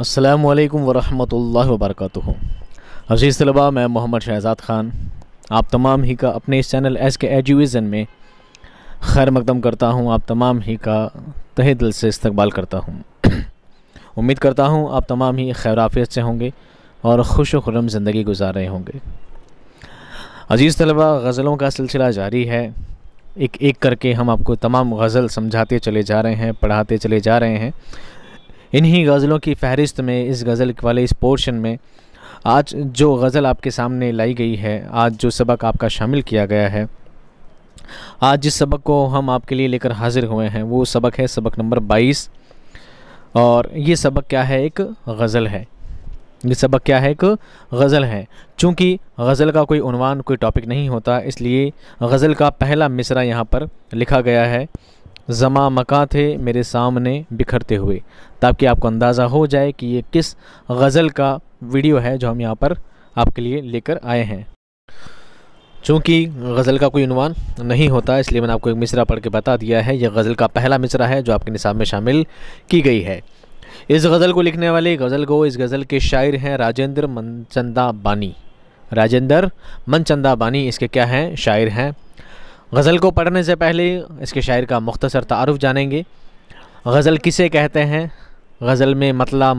असलकम वरहमल वर्क अजीज़ तलबा मैं मोहम्मद शहजाद ख़ान आप तमाम ही का अपने इस चैनल एस के एजुविज़न में खैर मकदम करता हूँ आप तमाम ही का तहे दिल से इस्तबाल करता हूँ उम्मीद करता हूँ आप तमाम ही खैराफियत से होंगे और खुश खुरम ज़िंदगी गुजार रहे होंगे अजीज़ तलबा गज़लों का सिलसिला जारी है एक एक करके हम आपको तमाम गज़ल समझाते चले जा रहे हैं पढ़ाते चले जा रहे हैं इन्हीं गज़लों की फहरिस्त में इस गज़ल वाले इस पोर्शन में आज जो गज़ल आपके सामने लाई गई है आज जो सबक आपका शामिल किया गया है आज जिस सबक को हम आपके लिए लेकर हाजिर हुए हैं वो सबक है सबक नंबर 22 और ये सबक क्या है एक गज़ल है ये सबक क्या है एक गज़ल है चूँकि गज़ल का कोई उनवान कोई टॉपिक नहीं होता इसलिए गज़ल का पहला मिसरा यहाँ पर लिखा गया है जमा मका थे मेरे सामने बिखरते हुए ताकि आपको अंदाज़ा हो जाए कि ये किस गज़ल का वीडियो है जो हम यहाँ पर आपके लिए लेकर आए हैं चूँकि गज़ल का कोई उनवान नहीं होता इसलिए मैंने आपको एक मिसरा पढ़ के बता दिया है यह गज़ल का पहला मिसरा है जो आपके निसाब में शामिल की गई है इस गज़ल को लिखने वाले गज़ल को इस गज़ल के शायर हैं राजेंद्र मनचंदा बानी राजेंद्र मनचंदा बानी इसके क्या हैं शायर हैं गज़ल को पढ़ने से पहले इसके शायर का मुख्तसर तारफ़ जानेंगे गज़ल किसे कहते हैं गज़ल में मतला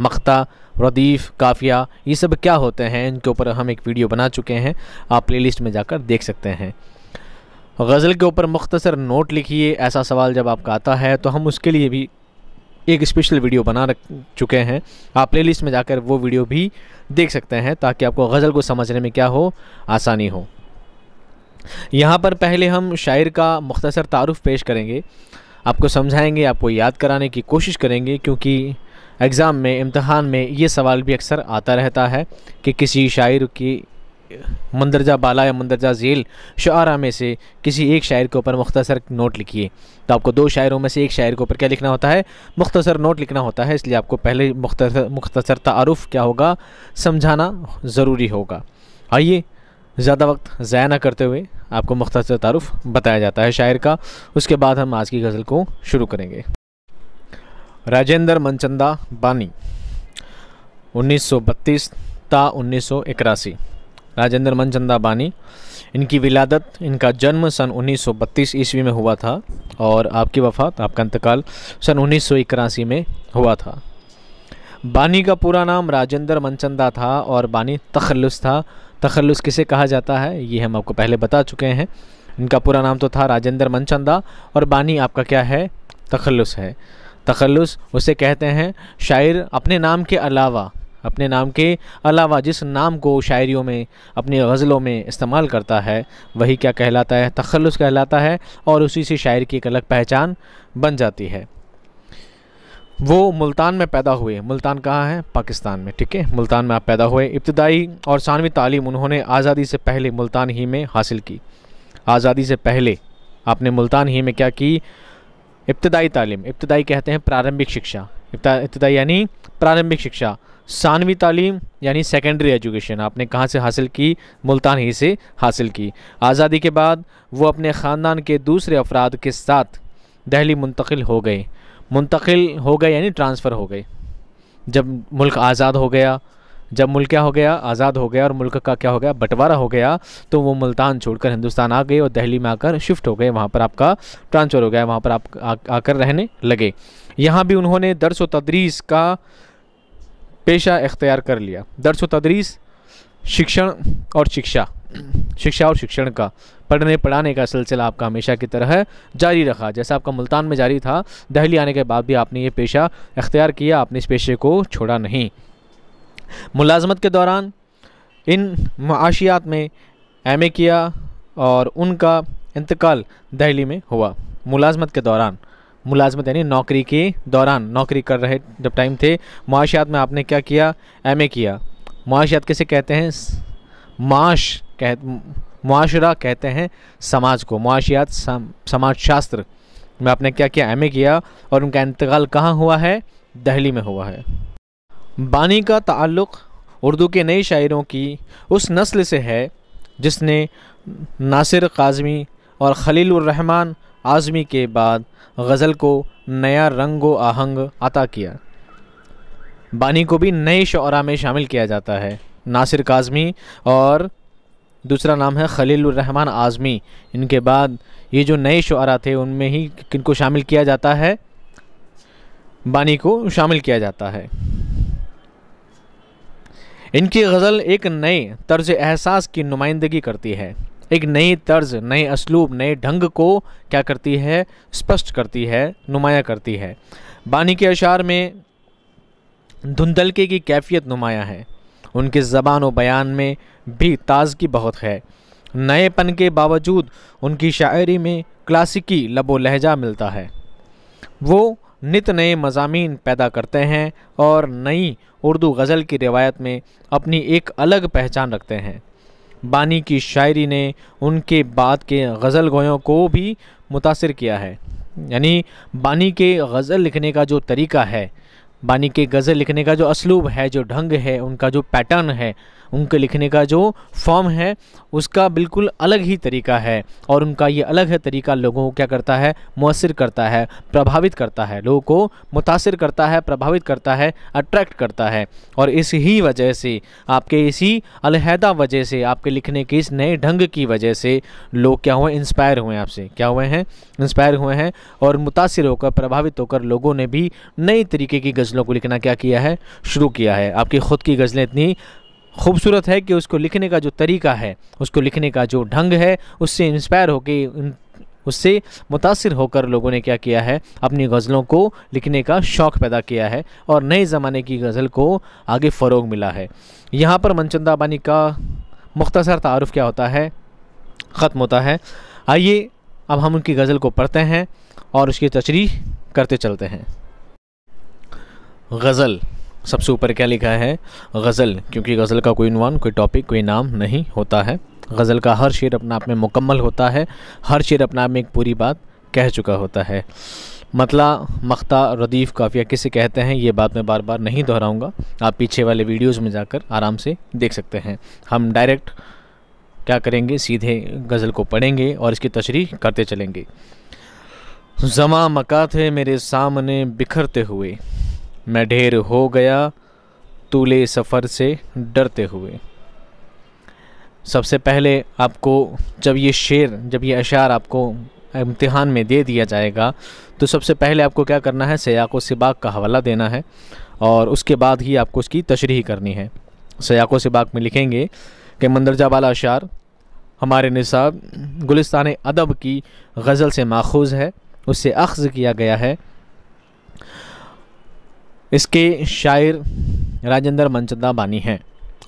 मख्ता रदीफ़ काफ़िया ये सब क्या होते हैं इनके ऊपर हम एक वीडियो बना चुके हैं आप प्लेलिस्ट में जाकर देख सकते हैं गज़ल के ऊपर मुख्तसर नोट लिखिए ऐसा सवाल जब आपका आता है तो हम उसके लिए भी एक स्पेशल वीडियो बना रख चुके हैं आप प्लेलिस्ट में जाकर वो वीडियो भी देख सकते हैं ताकि आपको गज़ल को समझने में क्या हो आसानी हो यहाँ पर पहले हम शायर का मुख्तसर तारफ़ पेश करेंगे आपको समझाएंगे आपको याद कराने की कोशिश करेंगे क्योंकि एग्ज़ाम में इम्तहान में ये सवाल भी अक्सर आता रहता है कि किसी शायर की मंदरजा बाला या मंदरजा झील शारा में से किसी एक शायर के ऊपर मुख्तसर नोट लिखिए तो आपको दो शायरों में से एक शायर के ऊपर क्या लिखना होता है मुख्तसर नोट लिखना होता है इसलिए आपको पहले मुख्तसर मुख्तसर तारफ़ क्या होगा समझाना ज़रूरी होगा आइए ज़्यादा वक्त ज़ाय ना करते हुए आपको मुख्तर तारफ़ बताया जाता है शायर का उसके बाद हम आज की गज़ल को शुरू करेंगे राजेंद्र मनचंदा बानी 1932 ता उन्नीस राजेंद्र मनचंदा बानी इनकी विलादत इनका जन्म सन 1932 ईस्वी में हुआ था और आपकी वफ़ात आपका इंतकाल सन उन्नीस में हुआ था बानी का पूरा नाम राजेंद्र मनचंदा था और बानी तखलस था तखलस किसे कहा जाता है ये हम आपको पहले बता चुके हैं इनका पूरा नाम तो था राजेंद्र मनचंदा और बानी आपका क्या है तखलस है तखलस उसे कहते हैं शायर अपने नाम के अलावा अपने नाम के अलावा जिस नाम को शायरियों में अपनी गज़लों में इस्तेमाल करता है वही क्या कहलाता है तखलस कहलाता है और उसी से शायर की एक अलग पहचान बन जाती है वो मुल्तान में पैदा हुए मुल्तान कहाँ है पाकिस्तान में ठीक है मुल्तान में आप पैदा हुए इब्तदाई और सानवी तालीम उन्होंने आज़ादी से पहले मुल्तान ही में हासिल की आज़ादी से पहले आपने मुल्तान ही में क्या की इब्तदाई तालीम इब्तदाई कहते हैं प्रारंभिक शिक्षा इब्तदाई यानी प्रारंभिक शिक्षा सानवी तालीम यानी सेकेंडरी एजुकेशन आपने कहाँ से हासिल की मुल्तान ही से हासिल की आज़ादी के बाद वो अपने ख़ानदान के दूसरे अफराद के साथ दहली मुंतकिल हो गए मुंतकिल हो गए यानी ट्रांसफ़र हो गए जब मुल्क आज़ाद हो गया जब मुल्क क्या हो गया आज़ाद हो गया और मुल्क का क्या हो गया बंटवारा हो गया तो वो मुल्तान छोड़कर हिंदुस्तान आ गए और दहली में आकर शिफ्ट हो गए वहाँ पर आपका ट्रांसफ़र हो गया वहाँ पर आप आकर रहने लगे यहाँ भी उन्होंने दरस व तदरीस का पेशा इख्तियार कर लिया दरस व तदरीस शिक्षण और शिक्षा शिक्षा और शिक्षण का पढ़ने पढ़ाने का सिलसिला आपका हमेशा की तरह जारी रखा जैसा आपका मुल्तान में जारी था दहली आने के बाद भी आपने ये पेशा अख्तियार किया आपने इस पेशे को छोड़ा नहीं मुलाजमत के दौरान इन माशियात में एम किया और उनका इंतकाल दहली में हुआ मुलाजमत के दौरान मुलाजमत यानी नौकरी के दौरान नौकरी कर रहे जब टाइम थे माशियात में आपने क्या किया एम किया माशियात कैसे कहते हैं माश कह माशरा कहते हैं समाज को मुआशियात सम, शास्त्र में आपने क्या किया एम किया और उनका इंतकाल कहाँ हुआ है दहली में हुआ है बानी का ताल्लुक़ उर्दू के नए शायरों की उस नस्ल से है जिसने नासिर काजमी और रहमान आज़मी के बाद गज़ल को नया रंग व आहंग अता किया बानी को भी नए शरा में शामिल किया जाता है नासिर काजमी और दूसरा नाम है खलीलरहमान आज़मी इनके बाद ये जो नए शुरा थे उनमें ही किन को शामिल किया जाता है बानी को शामिल किया जाता है इनकी गज़ल एक नए तर्ज एहसास की नुमाइंदगी करती है एक नई तर्ज नए असलूब नए ढंग को क्या करती है स्पष्ट करती है नुमाया करती है बानी के अशार में धुंधलके की कैफियत नुमाया है उनके ज़बान व बयान में भी ताज़गी बहुत है नएपन के बावजूद उनकी शायरी में क्लासिकी लबो लहजा मिलता है वो नित नए मजामी पैदा करते हैं और नई उर्दू गज़ल की रिवायत में अपनी एक अलग पहचान रखते हैं बानी की शायरी ने उनके बाद के गज़ल गोयों को भी मुतासर किया है यानी बानी के गज़ल लिखने का जो तरीका है बानी के गज़ल लिखने का जो असलूब है जो ढंग है उनका जो पैटर्न है उनके लिखने का जो फॉर्म है उसका बिल्कुल अलग ही तरीका है और उनका ये अलग है तरीका लोगों को क्या करता है मुसर करता है प्रभावित करता है लोगों को मुतासर करता है प्रभावित करता है अट्रैक्ट करता है और इस ही वजह से आपके इसी अलहदा वजह से आपके लिखने के इस नए ढंग की वजह से लोग क्या हुए इंस्पायर हुए आपसे क्या हुए हैं इंस्पायर हुए हैं और मुतासर होकर प्रभावित होकर लोगों ने भी नई तरीके की गज़लों को लिखना क्या किया है शुरू किया है आपकी ख़ुद की गज़लें इतनी खूबसूरत है कि उसको लिखने का जो तरीका है उसको लिखने का जो ढंग है उससे इंस्पायर होकर उससे मुतासर होकर लोगों ने क्या किया है अपनी गज़लों को लिखने का शौक़ पैदा किया है और नए ज़माने की गज़ल को आगे फ़रोग मिला है यहाँ पर मनचंदा बानी का मुख्तसर तारफ़ क्या होता है ख़त्म होता है आइए अब हम उनकी गज़ल को पढ़ते हैं और उसकी तशरी करते चलते हैं गज़ल सबसे ऊपर क्या लिखा है गज़ल क्योंकि गज़ल का कोई उनवान कोई टॉपिक कोई नाम नहीं होता है गज़ल का हर शेर अपने आप में मुकम्मल होता है हर शेर अपने आप में एक पूरी बात कह चुका होता है मतला मख्ता रदीफ़ काफ़िया किसे कहते हैं ये बात मैं बार बार नहीं दोहराऊंगा आप पीछे वाले वीडियोस में जाकर आराम से देख सकते हैं हम डायरेक्ट क्या करेंगे सीधे गज़ल को पढ़ेंगे और इसकी तशरी करते चलेंगे जमा मका थे मेरे सामने बिखरते हुए मैं ढेर हो गया तूले सफ़र से डरते हुए सबसे पहले आपको जब ये शेर जब ये अशार आपको इम्तिहान में दे दिया जाएगा तो सबसे पहले आपको क्या करना है सयाको सिबाक का हवाला देना है और उसके बाद ही आपको उसकी तशरी करनी है सयाको सिबाक में लिखेंगे कि मंदरजा वाला अशार हमारे निसाब गुलिस्तान अदब की गज़ल से माखूज़ है उससे अख्ज़ किया गया है इसके शायर राजेंद्र मनचंदा बानी हैं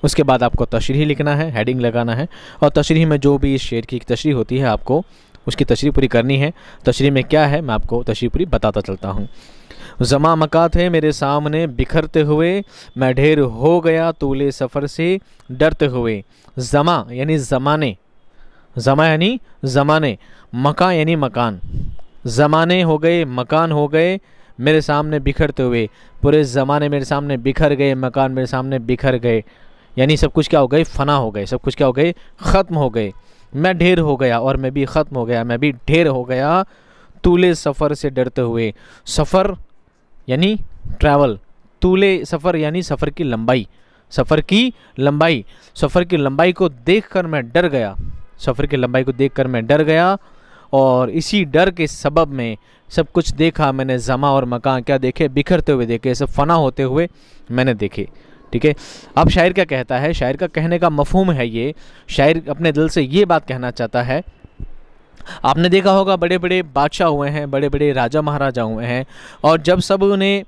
उसके बाद आपको तशरी लिखना है हेडिंग लगाना है और तशरी में जो भी इस शेर की तशरी होती है आपको उसकी तशरी पूरी करनी है तशरी में क्या है मैं आपको तशरी पूरी बताता चलता हूँ जमा मका थे मेरे सामने बिखरते हुए मैं ढेर हो गया तूले सफ़र से डरते हुए जमा यानी ज़माने जमा यानी ज़माने मका यानी मकान ज़माने हो गए मकान हो गए मेरे सामने बिखरते हुए पूरे ज़माने मेरे सामने बिखर गए मकान मेरे सामने बिखर गए यानी सब कुछ क्या हो गए फना हो गए सब कुछ क्या हो गए ख़त्म हो गए मैं ढेर हो गया और मैं भी ख़त्म हो गया मैं भी ढेर हो गया तूले सफ़र से डरते हुए सफ़र यानी ट्रैवल तूले सफ़र यानी सफ़र की लंबाई सफ़र की लंबाई सफ़र की लंबाई को देखकर मैं डर गया सफ़र की लंबाई को देखकर मैं डर गया और इसी डर के सबब में सब कुछ देखा मैंने जमा और मकान क्या देखे बिखरते हुए देखे सब फना होते हुए मैंने देखे ठीक है अब शायर क्या कहता है शायर का कहने का मफहम है ये शायर अपने दिल से ये बात कहना चाहता है आपने देखा होगा बड़े बड़े बादशाह हुए हैं बड़े बड़े राजा महाराजा हुए हैं और जब सब उन्हें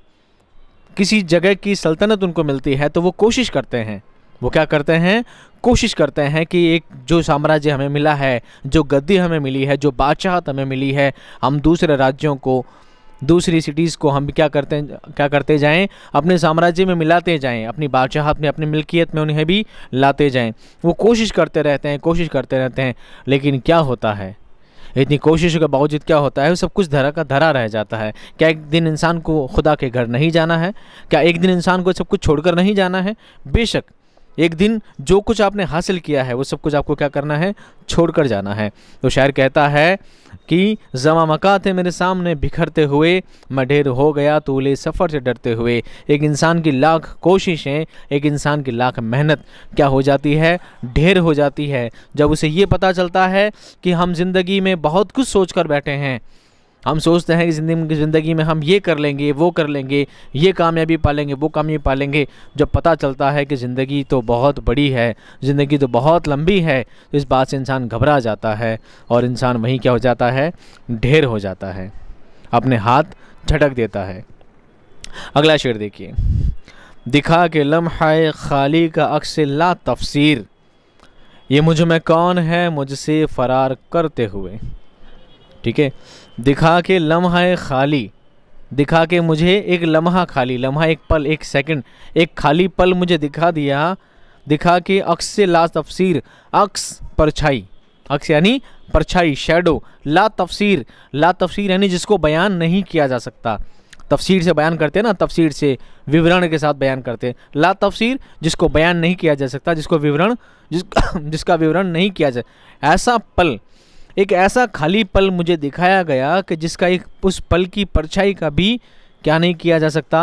किसी जगह की सल्तनत उनको मिलती है तो वो कोशिश करते हैं वो क्या करते हैं कोशिश करते हैं कि एक जो साम्राज्य हमें मिला है जो गद्दी हमें मिली है जो बादशाहत हमें मिली है हम दूसरे राज्यों को दूसरी सिटीज़ को हम क्या करते हैं क्या करते जाएं अपने साम्राज्य में मिलाते जाएं अपनी बादशाहत में अपनी मिल्कियत में उन्हें भी लाते जाएं वो कोशिश करते रहते हैं कोशिश करते रहते हैं लेकिन क्या होता है इतनी कोशिशों के बावजूद क्या होता है सब कुछ धरा का धरा रह जाता है क्या एक दिन इंसान को खुदा के घर नहीं जाना है क्या एक दिन इंसान को सब कुछ छोड़कर नहीं जाना है बेशक एक दिन जो कुछ आपने हासिल किया है वो सब कुछ आपको क्या करना है छोड़कर जाना है तो शायर कहता है कि जमा मका थे मेरे सामने बिखरते हुए मैं ढेर हो गया तो उले सफ़र से डरते हुए एक इंसान की लाख कोशिशें एक इंसान की लाख मेहनत क्या हो जाती है ढेर हो जाती है जब उसे ये पता चलता है कि हम ज़िंदगी में बहुत कुछ सोच कर बैठे हैं हम सोचते हैं कि ज़िंदगी में हम ये कर लेंगे वो कर लेंगे ये कामयाबी पालेंगे वो कामयाबी पालेंगे जब पता चलता है कि ज़िंदगी तो बहुत बड़ी है ज़िंदगी तो बहुत लंबी है तो इस बात से इंसान घबरा जाता है और इंसान वहीं क्या हो जाता है ढेर हो जाता है अपने हाथ झटक देता है अगला शेर देखिए दिखा के लम्हा खाली का अक्स ला तफसीर ये मुझ में कौन है मुझसे फ़रार करते हुए ठीक है दिखा के लम्हा खाली दिखा के मुझे एक लम्हा खाली लम्हा एक पल एक सेकंड एक खाली पल मुझे दिखा दिया दिखा के अक्स से ला तफसीर अक्स परछाई अक्स यानी परछाई शेडो ला तफसीर ला तफसीर यानी जिसको बयान नहीं किया जा सकता तफसीर से बयान करते हैं ना तफसीर से विवरण के साथ बयान करते हैं ला तफसीर जिसको बयान नहीं किया जा सकता जिसको विवरण जिस जिसका विवरण नहीं किया जा ऐसा पल एक ऐसा खाली पल मुझे दिखाया गया कि जिसका एक उस पल की परछाई का भी क्या नहीं किया जा सकता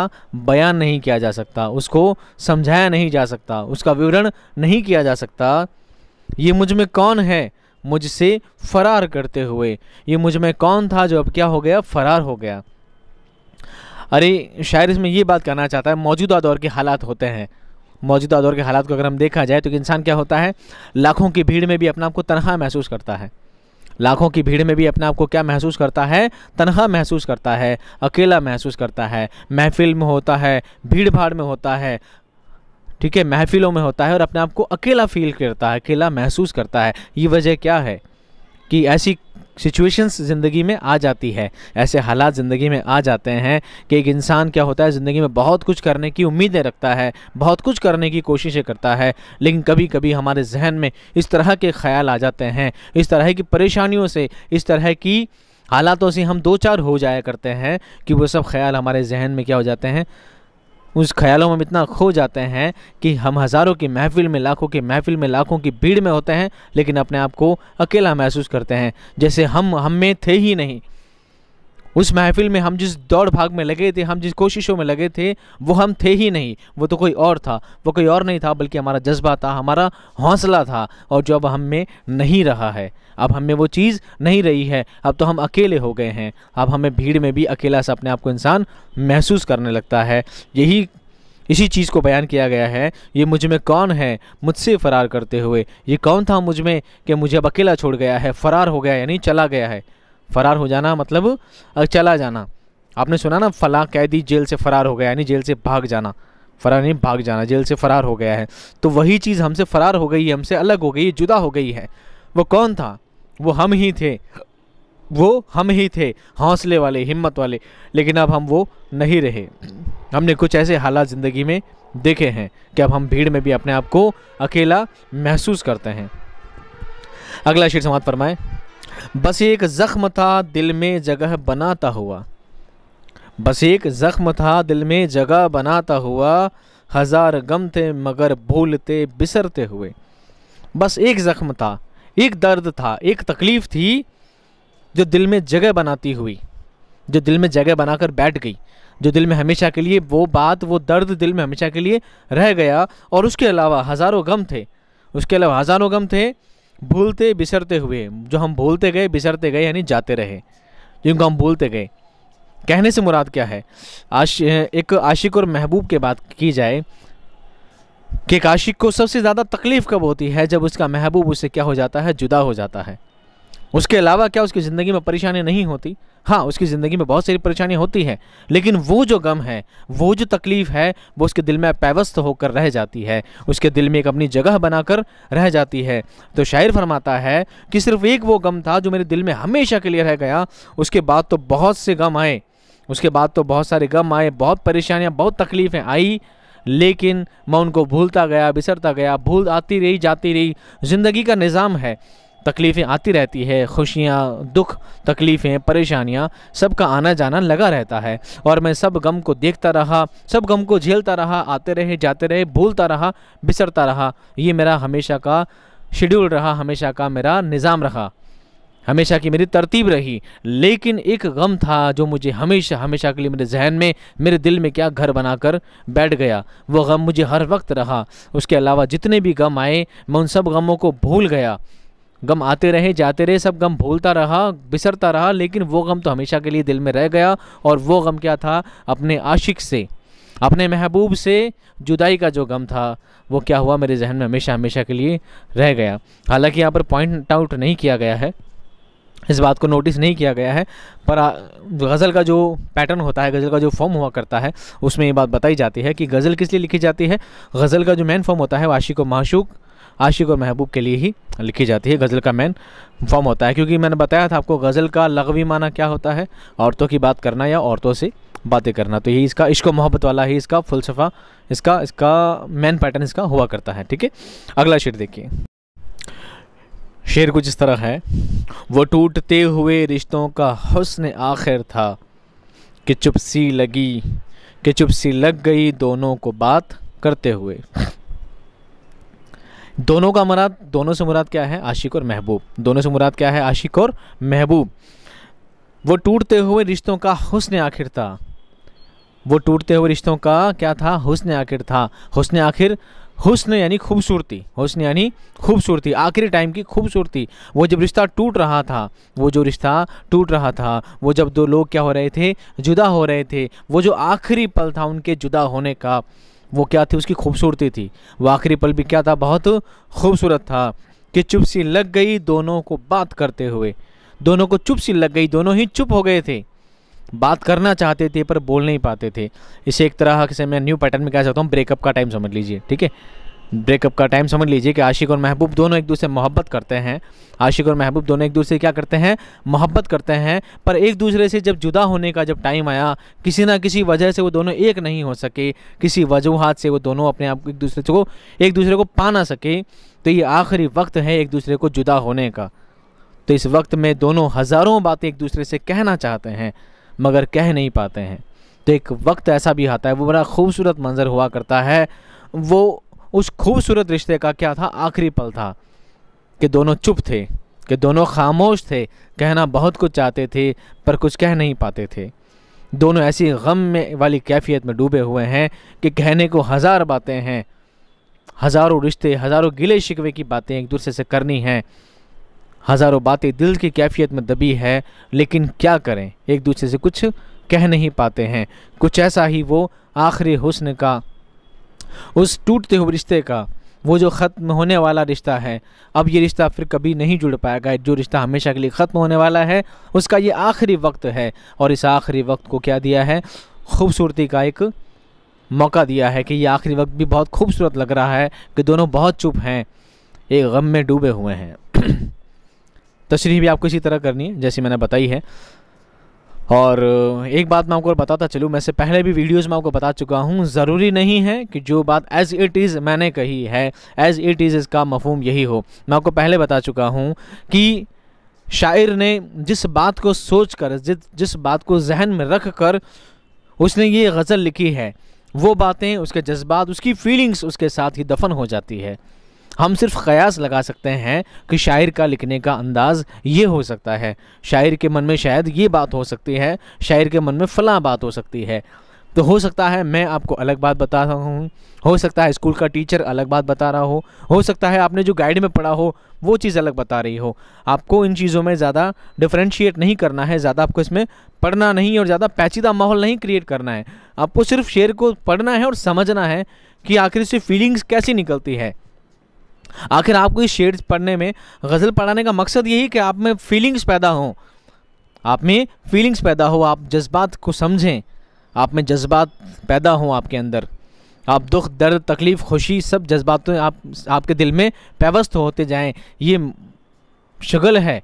बयान नहीं किया जा सकता उसको समझाया नहीं जा सकता उसका विवरण नहीं किया जा सकता ये मुझ में कौन है मुझसे फरार करते हुए ये मुझ में कौन था जो अब क्या हो गया फरार हो गया अरे शायर इसमें ये बात कहना चाहता है मौजूदा दौर के हालात होते हैं मौजूदा दौर के हालात को अगर हम देखा जाए तो इंसान क्या होता है लाखों की भीड़ में भी अपने आप को तनहा महसूस करता है लाखों की भीड़ में भी अपने आप को क्या महसूस करता है तनहा महसूस करता है अकेला महसूस करता है महफिल में होता है भीड़ भाड़ में होता है ठीक है महफिलों में होता है और अपने आप को अकेला फील करता है अकेला महसूस करता है ये वजह क्या है कि ऐसी सिचुएशंस ज़िंदगी में आ जाती है ऐसे हालात ज़िंदगी में आ जाते हैं कि एक इंसान क्या होता है ज़िंदगी में बहुत कुछ करने की उम्मीदें रखता है बहुत कुछ करने की कोशिशें करता है लेकिन कभी कभी हमारे जहन में इस तरह के ख्याल आ जाते हैं इस तरह की परेशानियों से इस तरह की हालातों से हम दो चार हो जाया करते हैं कि वो सब ख्याल हमारे जहन में क्या हो जाते हैं उस ख्यालों में इतना खो जाते हैं कि हम हज़ारों की महफिल में लाखों की महफिल में लाखों की भीड़ में होते हैं लेकिन अपने आप को अकेला महसूस करते हैं जैसे हम हम में थे ही नहीं उस महफिल में हम जिस दौड़ भाग में लगे थे हम जिस कोशिशों में लगे थे वो हम थे ही नहीं वो तो कोई और था वो कोई और नहीं था बल्कि हमारा जज्बा था हमारा हौसला था और जो अब हम में नहीं रहा है अब हम में वो चीज़ नहीं रही है अब तो हम अकेले हो गए हैं अब हमें भीड़ में भी अकेला सा अपने आप को इंसान महसूस करने लगता है यही इसी चीज़ को बयान किया गया है ये मुझ में कौन है मुझसे फ़रार करते हुए ये कौन था मुझ में कि मुझे अब अकेला छोड़ गया है फ़रार हो गया यानी चला गया है फरार हो जाना मतलब चला जाना आपने सुना ना फला कैदी जेल से फरार हो गया यानी जेल से भाग जाना फरार नहीं भाग जाना जेल से फरार हो गया है तो वही चीज़ हमसे फरार हो गई हमसे अलग हो गई जुदा हो गई है वो कौन था वो हम ही थे वो हम ही थे हौसले वाले हिम्मत वाले लेकिन अब हम वो नहीं रहे हमने कुछ ऐसे हालात ज़िंदगी में देखे हैं कि अब हम भीड़ में भी अपने आप को अकेला महसूस करते हैं अगला शीर्ष समाप्त फरमाएँ बस एक ज़ख्म था दिल में जगह बनाता हुआ बस एक ज़ख्म था दिल में जगह बनाता हुआ हज़ार गम थे मगर भूलते बिसरते हुए बस एक ज़ख्म था एक दर्द था एक तकलीफ़ थी जो दिल में जगह बनाती हुई जो दिल में जगह बनाकर बैठ गई जो दिल में हमेशा के लिए वो बात वो दर्द दिल में हमेशा के लिए रह गया और उसके अलावा हज़ारों गम थे उसके अलावा हज़ारों गम थे भूलते बिसरते हुए जो हम भूलते गए बिसरते गए यानी जाते रहे जिनको हम भूलते गए कहने से मुराद क्या है आश एक आशिक और महबूब के बात की जाए कि एक आशिक को सबसे ज़्यादा तकलीफ़ कब होती है जब उसका महबूब उससे क्या हो जाता है जुदा हो जाता है उसके अलावा क्या उसकी ज़िंदगी में परेशानी नहीं होती हाँ उसकी ज़िंदगी में बहुत सारी परेशानी होती है लेकिन वो जो गम है वो जो तकलीफ़ है वो उसके दिल में पैवस्त होकर रह जाती है उसके दिल में एक अपनी जगह बनाकर रह जाती है तो शायर फरमाता है कि सिर्फ एक वो गम था जो मेरे दिल में हमेशा के लिए रह गया उसके बाद तो बहुत से गम आए उसके बाद तो बहुत सारे गम आए बहुत परेशानियाँ बहुत तकलीफ़ें आई लेकिन मैं उनको भूलता गया बिसरता गया भूल आती रही जाती रही ज़िंदगी का निज़ाम है तकलीफ़ें आती रहती है खुशियाँ दुख तकलीफ़ें परेशानियाँ सब का आना जाना लगा रहता है और मैं सब गम को देखता रहा सब गम को झेलता रहा आते रहे जाते रहे भूलता रहा बिसरता रहा ये मेरा हमेशा का शेड्यूल रहा हमेशा का मेरा निज़ाम रहा हमेशा की मेरी तरतीब रही लेकिन एक गम था जो मुझे हमेशा हमेशा के लिए मेरे जहन में मेरे दिल में क्या घर बनाकर बैठ गया वो गम मुझे हर वक्त रहा उसके अलावा जितने भी गम आए मैं उन सब गमों को भूल गया गम आते रहे जाते रहे सब गम भूलता रहा बिसरता रहा लेकिन वो गम तो हमेशा के लिए दिल में रह गया और वो गम क्या था अपने आशिक से अपने महबूब से जुदाई का जो गम था वो क्या हुआ मेरे जहन में हमेशा हमेशा के लिए रह गया हालांकि यहाँ पर पॉइंट आउट नहीं किया गया है इस बात को नोटिस नहीं किया गया है पर गज़ल का जो पैटर्न होता है गज़ल का जो फॉर्म हुआ करता है उसमें ये बात बताई जाती है कि गज़ल किस लिए लिखी जाती है गज़ल का जो मेन फॉर्म होता है वाशिक व माशूक आशिक और महबूब के लिए ही लिखी जाती है गज़ल का मेन फॉर्म होता है क्योंकि मैंने बताया था आपको गज़ल का लगवी माना क्या होता है औरतों की बात करना या औरतों से बातें करना तो यही इसका इश्क मोहब्बत वाला ही इसका फलसफा इसका इसका मेन पैटर्न इसका हुआ करता है ठीक है अगला शेर देखिए शेर कुछ इस तरह है वो टूटते हुए रिश्तों का हसन आखिर था कि चुप सी लगी कि चुप सी लग गई दोनों को बात करते हुए दोनों का मुराद दोनों से मुराद क्या है आशिक और महबूब दोनों से मुराद क्या है आशिक और महबूब वो टूटते हुए रिश्तों का हुसन आखिर था वो टूटते हुए रिश्तों का क्या था हुसन आखिर था हुसन आखिर हुसन यानी खूबसूरती हुसन यानी खूबसूरती आखिरी टाइम की खूबसूरती वो जब रिश्ता टूट रहा था वो जो रिश्ता टूट रहा था वो जब दो लोग क्या हो रहे थे जुदा हो रहे थे वो जो आखिरी पल था उनके जुदा होने का वो क्या थी उसकी खूबसूरती थी वो आखिरी पल भी क्या था बहुत खूबसूरत था कि चुप सी लग गई दोनों को बात करते हुए दोनों को चुप सी लग गई दोनों ही चुप हो गए थे बात करना चाहते थे पर बोल नहीं पाते थे इसे एक तरह से मैं न्यू पैटर्न में कह सकता हूँ ब्रेकअप का टाइम समझ लीजिए ठीक है ब्रेकअप का टाइम समझ लीजिए कि आशिक और महबूब दोनों एक दूसरे मोहब्बत करते हैं आशिक और महबूब दोनों एक दूसरे क्या करते हैं मोहब्बत करते हैं पर एक दूसरे से जब जुदा होने का जब टाइम आया किसी ना किसी वजह से वो दोनों एक नहीं हो सके किसी वजूहत से वो दोनों अपने आप एक दूसरे को एक दूसरे को पा ना सके तो ये आखिरी वक्त है एक दूसरे को जुदा होने का तो इस वक्त में दोनों हज़ारों बातें एक दूसरे से कहना चाहते हैं मगर कह नहीं पाते हैं तो एक वक्त ऐसा भी आता है वो बड़ा खूबसूरत मंज़र हुआ करता है वो उस खूबसूरत रिश्ते का क्या था आखिरी पल था कि दोनों चुप थे कि दोनों खामोश थे कहना बहुत कुछ चाहते थे पर कुछ कह नहीं पाते थे दोनों ऐसी गम में वाली कैफियत में डूबे हुए हैं कि कहने को हज़ार बातें हैं हज़ारों रिश्ते हज़ारों गिले शिकवे की बातें एक दूसरे से करनी हैं हज़ारों बातें दिल की कैफियत में दबी है लेकिन क्या करें एक दूसरे से कुछ कह नहीं पाते हैं कुछ ऐसा ही वो आखिरी हुस्न का उस टूटते हुए रिश्ते का वो जो ख़त्म होने वाला रिश्ता है अब ये रिश्ता फिर कभी नहीं जुड़ पाएगा जो रिश्ता हमेशा के लिए ख़त्म होने वाला है उसका ये आखिरी वक्त है और इस आखिरी वक्त को क्या दिया है खूबसूरती का एक मौका दिया है कि ये आखिरी वक्त भी बहुत खूबसूरत लग रहा है कि दोनों बहुत चुप हैं एक गम में डूबे हुए हैं तशरी भी आपको इसी तरह करनी है जैसी मैंने बताई है और एक बात मैं आपको बताता चलूँ मैं से पहले भी वीडियोस में आपको बता चुका हूँ ज़रूरी नहीं है कि जो बात एज़ इट इज़ मैंने कही है एज़ इट इज़ इसका मफहम यही हो मैं आपको पहले बता चुका हूँ कि शायर ने जिस बात को सोच कर जिस जिस बात को जहन में रख कर उसने ये गज़ल लिखी है वो बातें उसके जज्बात उसकी फीलिंग्स उसके साथ ही दफन हो जाती है हम सिर्फ कयास लगा सकते हैं कि शायर का लिखने का अंदाज़ ये हो सकता है शायर के मन में शायद ये बात हो सकती है शायर के मन में फला बात हो सकती है तो हो सकता है मैं आपको अलग बात बता रहा हूँ हो सकता है स्कूल का टीचर अलग बात बता रहा हो हो सकता है आपने जो गाइड में पढ़ा हो वो चीज़ अलग बता रही हो आपको इन चीज़ों में ज़्यादा डिफ्रेंशिएट नहीं करना है ज़्यादा आपको इसमें पढ़ना नहीं और ज़्यादा पैचीदा माहौल नहीं क्रिएट करना है आपको सिर्फ शेर को पढ़ना है और समझना है कि आखिर से फीलिंग्स कैसी निकलती है आखिर आपको ये शेर पढ़ने में गज़ल पढ़ाने का मकसद यही कि आप में फीलिंग्स पैदा हों आप में फीलिंग्स पैदा हो आप जज्बात को समझें आप में जज्बात पैदा हों आपके अंदर आप दुख दर्द तकलीफ़ खुशी सब जज्बातों आप आपके दिल में पैवस्त होते जाएं ये शगल है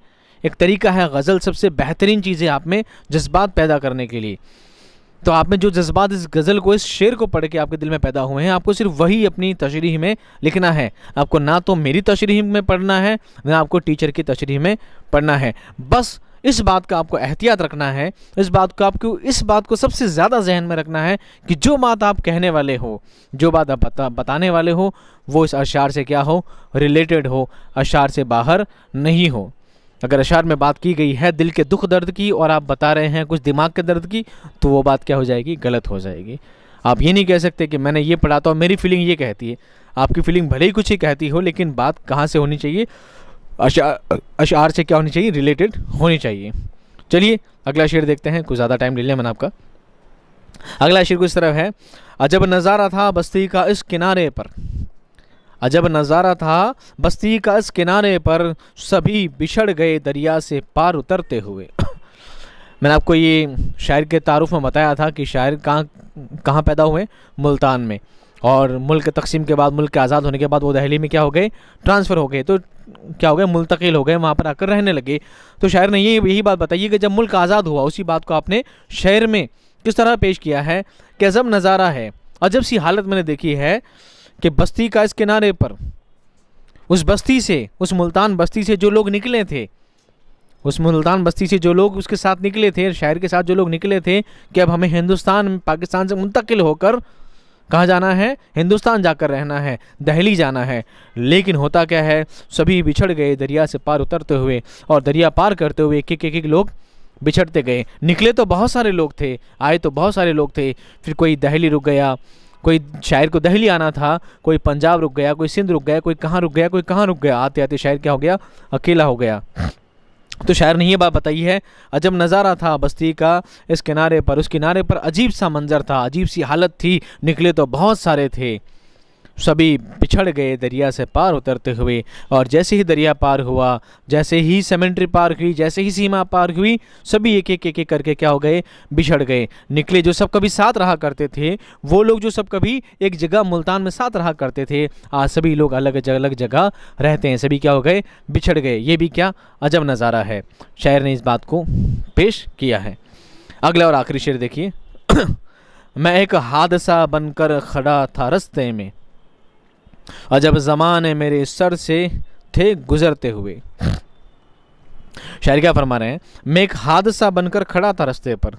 एक तरीका है गज़ल सबसे बेहतरीन चीज़ है आप में जज्बात पैदा करने के लिए तो आप में जो जज्बात इस गज़ल को इस शेर को पढ़ के आपके दिल में पैदा हुए हैं आपको सिर्फ वही अपनी तशरीह में लिखना है आपको ना तो मेरी तशरीह में पढ़ना है ना आपको टीचर की तशरीह में पढ़ना है बस इस बात का आपको एहतियात रखना है इस बात को आपको इस बात को सबसे ज़्यादा जहन में रखना है कि जो बात आप कहने वाले हो जो बात आप बता बताने वाले हो वो इस अशार से क्या हो रिलेटेड हो अशार से बाहर नहीं हो अगर अशार में बात की गई है दिल के दुख दर्द की और आप बता रहे हैं कुछ दिमाग के दर्द की तो वो बात क्या हो जाएगी गलत हो जाएगी आप ये नहीं कह सकते कि मैंने ये पढ़ा तो और मेरी फीलिंग ये कहती है आपकी फीलिंग भले ही कुछ ही कहती हो लेकिन बात कहाँ से होनी चाहिए अशार अशार से क्या होनी चाहिए रिलेटेड होनी चाहिए चलिए अगला शेर देखते हैं कुछ ज़्यादा टाइम ले लिया मैंने आपका अगला शेर कुछ तरह है अजब नज़ारा था बस्ती का इस किनारे पर अजब नज़ारा था बस्ती का इस किनारे पर सभी बिछड़ गए दरिया से पार उतरते हुए मैंने आपको ये शायर के तारुफ में बताया था कि शायर कहाँ कहाँ पैदा हुए मुल्तान में और मुल्क तकसीम के बाद मुल्क के आज़ाद होने के बाद वो दहली में क्या हो गए ट्रांसफ़र हो गए तो क्या हो गए मुंतकिल हो गए वहाँ पर आकर रहने लगे तो शायर ने यही यही बात बताई कि जब मुल्क आज़ाद हुआ उसी बात को आपने शायर में किस तरह पेश किया है कि अजब नज़ारा है अजब सी हालत मैंने देखी है कि बस्ती का इस किनारे पर उस बस्ती से उस मुल्तान बस्ती से जो लोग निकले थे उस मुल्तान बस्ती से जो लोग उसके साथ निकले थे शहर के साथ जो लोग निकले थे कि अब हमें हिंदुस्तान पाकिस्तान से मुंतकिल होकर कहाँ जाना है हिंदुस्तान जाकर रहना है दहली जाना है लेकिन होता क्या है सभी बिछड़ गए दरिया से पार उतरते हुए और दरिया पार करते हुए एक एक एक, एक लोग बिछड़ते गए निकले तो बहुत सारे लोग थे आए तो बहुत सारे लोग थे फिर कोई दहली रुक गया कोई शायर को दहली आना था कोई पंजाब रुक गया कोई सिंध रुक गया कोई कहाँ रुक गया कोई कहाँ रुक गया आते आते शायर क्या हो गया अकेला हो गया तो शायर ने यह बात बताई है अजब नज़ारा था बस्ती का इस किनारे पर उस किनारे पर अजीब सा मंजर था अजीब सी हालत थी निकले तो बहुत सारे थे सभी पिछड़ गए दरिया से पार उतरते हुए और जैसे ही दरिया पार हुआ जैसे ही सेमेंट्री पार हुई जैसे ही सीमा पार हुई सभी एक एक एक एक करके क्या हो गए बिछड़ गए निकले जो सब कभी साथ रहा करते थे वो लोग जो सब कभी एक जगह मुल्तान में साथ रहा करते थे आज सभी लोग अलग अलग अलग जगह रहते हैं सभी क्या हो गए बिछड़ गए ये भी क्या अजब नज़ारा है शायर ने इस बात को पेश किया है अगला और आखिरी शेर देखिए मैं एक हादसा बनकर खड़ा था रस्ते में अजब जब ज़माने मेरे सर से थे गुज़रते हुए शायर क्या फरमा रहे हैं मैं एक हादसा बनकर खड़ा था रस्ते पर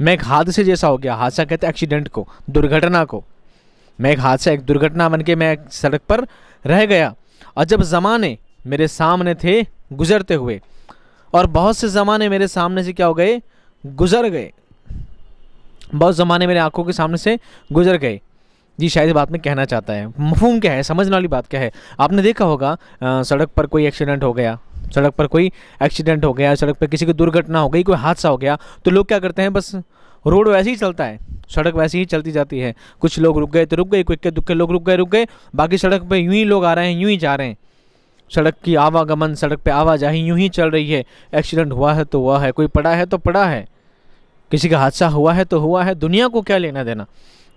मैं एक हादसे जैसा हो गया हादसा कहते एक्सीडेंट को दुर्घटना को मैं एक हादसा एक दुर्घटना बन के मैं सड़क पर रह गया अजब ज़माने मेरे सामने थे गुज़रते हुए और बहुत से ज़माने मेरे सामने से क्या हो गए गुज़र गए बहुत ज़माने मेरे आंखों के सामने से गुज़र गए जी शायद बात में कहना चाहता है मफहूम क्या है समझने वाली बात क्या है आपने देखा होगा आ, सड़क पर कोई एक्सीडेंट हो गया सड़क पर कोई एक्सीडेंट हो गया सड़क पर किसी की दुर्घटना हो गई कोई हादसा हो गया तो लोग क्या करते हैं बस रोड वैसे ही चलता है सड़क वैसे ही चलती जाती है कुछ लोग रुक गए तो रुक गए इक्के दुखे लोग रुक गए रुक गए बाकी सड़क पर यूँ ही लोग आ रहे हैं यूँ ही जा रहे हैं सड़क की आवागमन सड़क पर आवाजाही यूँ ही चल रही है एक्सीडेंट हुआ है तो हुआ है कोई पड़ा है तो पड़ा है किसी का हादसा हुआ है तो हुआ है दुनिया को क्या लेना देना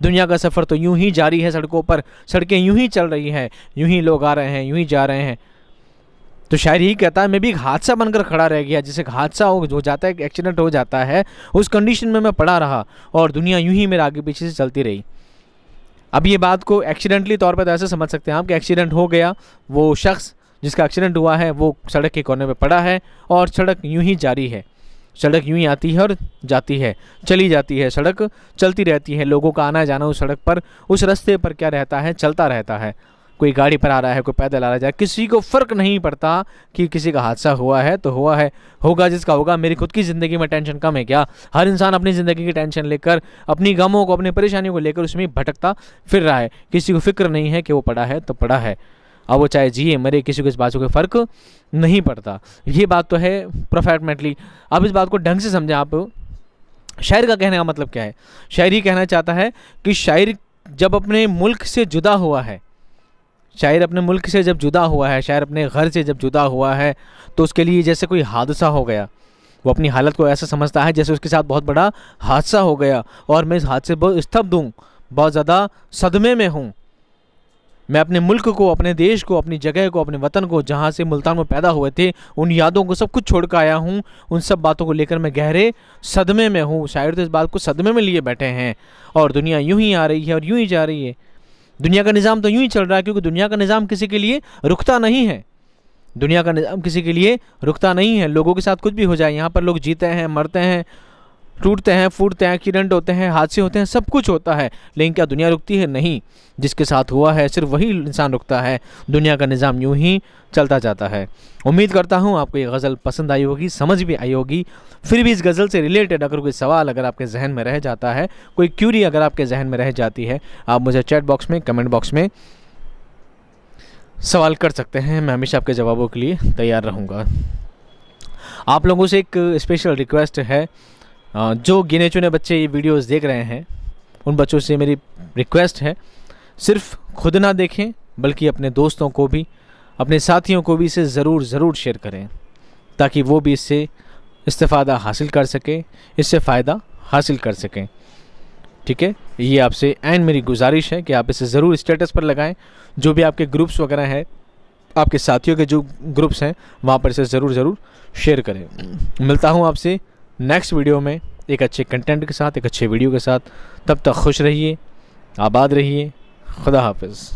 दुनिया का सफ़र तो यूं ही जारी है सड़कों पर सड़कें यूं ही चल रही हैं यूं ही लोग आ रहे हैं यूं ही जा रहे हैं तो शायर यही कहता है मैं भी एक हादसा बनकर खड़ा रह गया जिसे हादसा हो जो जाता है एक एक्सीडेंट हो जाता है उस कंडीशन में मैं पड़ा रहा और दुनिया यूं ही मेरे आगे पीछे से चलती रही अब ये बात को एक्सीडेंटली तौर पर तो ऐसे समझ सकते हैं आप कि एक्सीडेंट हो गया वो शख्स जिसका एक्सीडेंट हुआ है वो सड़क के कोने में पड़ा है और सड़क यूं ही जारी है सड़क यूं ही आती है और जाती है चली जाती है सड़क चलती रहती है लोगों का आना जाना उस सड़क पर उस रास्ते पर क्या रहता है चलता रहता है कोई गाड़ी पर आ रहा है कोई पैदल आ रहा है किसी को फ़र्क नहीं पड़ता कि किसी का हादसा हुआ है तो हुआ है होगा जिसका होगा मेरी खुद की ज़िंदगी में टेंशन कम है क्या हर इंसान अपनी ज़िंदगी की टेंशन लेकर अपनी गमों को अपनी परेशानियों को लेकर उसमें भटकता फिर रहा है किसी को फिक्र नहीं है कि वो पड़ा है तो पड़ा है अब वो चाहे जिए मरे किसी को इस बात से कोई फ़र्क नहीं पड़ता ये बात तो है प्रोफेटमेंटली अब इस बात को ढंग से समझें आप शायर का कहने का मतलब क्या है शायर ही कहना चाहता है कि शायर जब अपने मुल्क से जुदा हुआ है शायर अपने मुल्क से जब जुदा हुआ है शायर अपने घर से जब जुदा हुआ है तो उसके लिए जैसे कोई हादसा हो गया वो अपनी हालत को ऐसा समझता है जैसे उसके साथ बहुत बड़ा हादसा हो गया और मैं इस हादसे पर स्तब्ध हूँ बहुत ज़्यादा सदमे में हूँ मैं अपने मुल्क को अपने देश को अपनी जगह को अपने वतन को जहाँ से मुल्तान में पैदा हुए थे उन यादों को सब कुछ छोड़ कर आया हूँ उन सब बातों को लेकर मैं गहरे सदमे में हूँ शायर तो इस बात को सदमे में लिए बैठे हैं और दुनिया यूँ ही आ रही है और यूँ ही जा रही है दुनिया का निज़ाम तो यूँ ही चल रहा है क्योंकि दुनिया का निज़ाम किसी के लिए रुकता नहीं है दुनिया का निज़ाम किसी के लिए रुकता नहीं है लोगों के साथ कुछ भी हो जाए यहाँ पर लोग जीते हैं मरते हैं टूटते हैं फूटते हैं एक्सीडेंट होते हैं हादसे होते हैं सब कुछ होता है लेकिन क्या दुनिया रुकती है नहीं जिसके साथ हुआ है सिर्फ वही इंसान रुकता है दुनिया का निज़ाम यूँ ही चलता जाता है उम्मीद करता हूँ आपको ये गज़ल पसंद आई होगी समझ भी आई होगी फिर भी इस गज़ल से रिलेटेड अगर कोई सवाल अगर आपके जहन में रह जाता है कोई क्यूरी अगर आपके जहन में रह जाती है आप मुझे चैट बॉक्स में कमेंट बॉक्स में सवाल कर सकते हैं मैं हमेशा आपके जवाबों के लिए तैयार रहूँगा आप लोगों से एक स्पेशल रिक्वेस्ट है जो गिने चुने बच्चे ये वीडियोस देख रहे हैं उन बच्चों से मेरी रिक्वेस्ट है सिर्फ खुद ना देखें बल्कि अपने दोस्तों को भी अपने साथियों को भी इसे ज़रूर ज़रूर शेयर करें ताकि वो भी इससे इस्तेफादा हासिल कर सकें इससे फ़ायदा हासिल कर सकें ठीक है ये आपसे एंड मेरी गुजारिश है कि आप इसे ज़रूर स्टेटस पर लगाएं जो भी आपके ग्रुप्स वगैरह हैं आपके साथियों के जो ग्रुप्स हैं वहाँ पर इसे ज़रूर ज़रूर शेयर करें मिलता हूँ आपसे नेक्स्ट वीडियो में एक अच्छे कंटेंट के साथ एक अच्छे वीडियो के साथ तब तक खुश रहिए आबाद रहिए खुदा हाफिज़